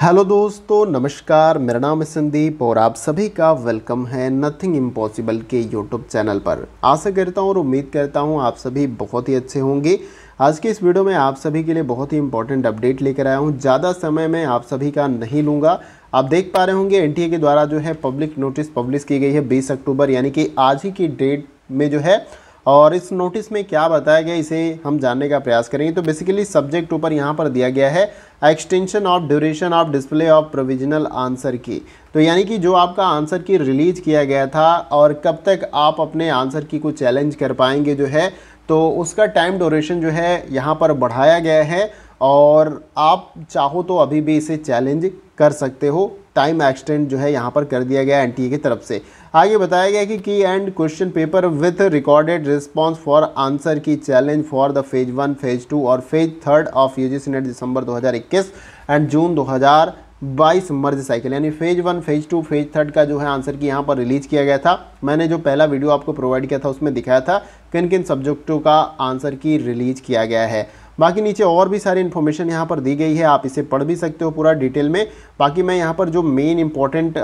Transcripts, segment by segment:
hello दोस्तों नमस्कार मेरा नाम है संदीप और आप सभी का वेलकम है नथिंग इम्पॉसिबल के यूट्यूब चैनल पर आशा करता हूँ और उम्मीद करता हूँ आप सभी बहुत ही अच्छे होंगे आज के इस वीडियो में आप सभी के लिए बहुत ही इंपॉर्टेंट अपडेट लेकर आया हूँ ज़्यादा समय में आप सभी का नहीं लूँगा आप देख पा रहे होंगे एन के द्वारा जो है पब्लिक नोटिस पब्लिश की गई है बीस अक्टूबर यानी कि आज ही की डेट में जो है और इस नोटिस में क्या बताया गया इसे हम जानने का प्रयास करेंगे तो बेसिकली सब्जेक्ट ऊपर यहाँ पर दिया गया है extension of duration of display of provisional answer key तो यानी कि जो आपका आंसर की रिलीज किया गया था और कब तक आप अपने आंसर की को चैलेंज कर पाएंगे जो है तो उसका टाइम ड्यूरेशन जो है यहाँ पर बढ़ाया गया है और आप चाहो तो अभी भी इसे चैलेंज कर सकते हो टाइम एक्सटेंड जो है यहाँ पर कर दिया गया एन की तरफ से आगे बताया गया कि key and question paper with recorded response for answer key challenge for the phase one phase two और phase third of U G NET December 2021 and June 2022 merge cycle यानी phase one phase two phase third का जो है answer की यहाँ पर release किया गया था मैंने जो पहला वीडियो आपको प्रोवाइड किया था उसमें दिखाया था किन किन सब्जेक्टों का आंसर की रिलीज किया गया है बाकी नीचे और भी सारी इन्फॉर्मेशन यहाँ पर दी गई है आप इसे पढ़ भी सकते हो पूरा डिटेल में बाकी मैं यहाँ पर जो मेन इंपॉर्टेंट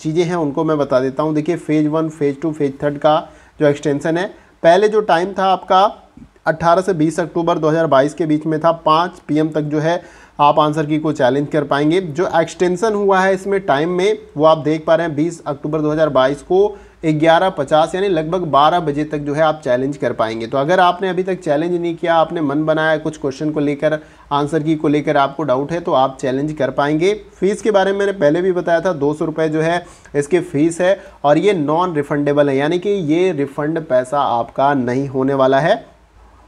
चीज़ें हैं उनको मैं बता देता हूँ देखिए phase one phase two phase third का जो एक्सटेंसन है पहले जो टाइम था आपका 18 से 20 अक्टूबर 2022 के बीच में था 5 पीएम तक जो है आप आंसर की को चैलेंज कर पाएंगे जो एक्सटेंसन हुआ है इसमें टाइम में वो आप देख पा रहे हैं 20 अक्टूबर 2022 को ग्यारह पचास यानी लगभग बारह बजे तक जो है आप चैलेंज कर पाएंगे तो अगर आपने अभी तक चैलेंज नहीं किया आपने मन बनाया कुछ क्वेश्चन को लेकर आंसर की को लेकर आपको डाउट है तो आप चैलेंज कर पाएंगे फ़ीस के बारे में मैंने पहले भी बताया था दो सौ रुपये जो है इसकी फ़ीस है और ये नॉन रिफंडेबल है यानी कि ये रिफंड पैसा आपका नहीं होने वाला है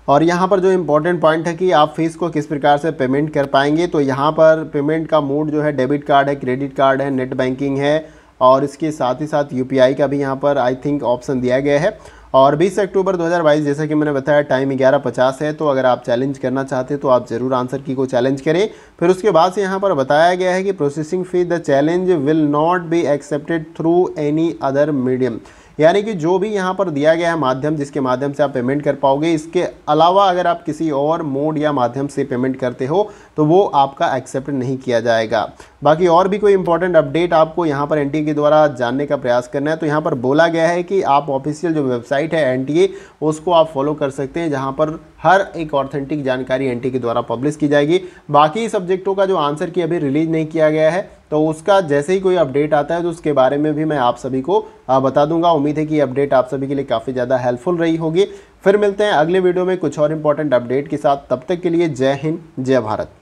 और यहाँ पर जो इम्पोर्टेंट पॉइंट है कि आप फीस को किस प्रकार से पेमेंट कर पाएंगे तो यहाँ पर पेमेंट का मोड जो है डेबिट कार्ड है क्रेडिट कार्ड है नेट बैंकिंग है और इसके साथ ही साथ यू का भी यहाँ पर आई थिंक ऑप्शन दिया गया है और 20 अक्टूबर 2022 जैसा कि मैंने बताया टाइम 11:50 है तो अगर आप चैलेंज करना चाहते हैं तो आप ज़रूर आंसर की को चैलेंज करें फिर उसके बाद से यहाँ पर बताया गया है कि processing fee the challenge will not be accepted through any other medium यानी कि जो भी यहाँ पर दिया गया है माध्यम जिसके माध्यम से आप पेमेंट कर पाओगे इसके अलावा अगर आप किसी और मोड या माध्यम से पेमेंट करते हो तो वो आपका एक्सेप्ट नहीं किया जाएगा बाकी और भी कोई इंपॉर्टेंट अपडेट आपको यहाँ पर एन के द्वारा जानने का प्रयास करना है तो यहाँ पर बोला गया है कि आप ऑफिशियल जो वेबसाइट है एन उसको आप फॉलो कर सकते हैं जहाँ पर हर एक ऑथेंटिक जानकारी एनटी के द्वारा पब्लिश की जाएगी बाकी सब्जेक्टों का जो आंसर की अभी रिलीज नहीं किया गया है तो उसका जैसे ही कोई अपडेट आता है तो उसके बारे में भी मैं आप सभी को बता दूंगा उम्मीद है कि अपडेट आप सभी के लिए काफ़ी ज़्यादा हेल्पफुल रही होगी फिर मिलते हैं अगले वीडियो में कुछ और इंपॉर्टेंट अपडेट के साथ तब तक के लिए जय हिंद जय भारत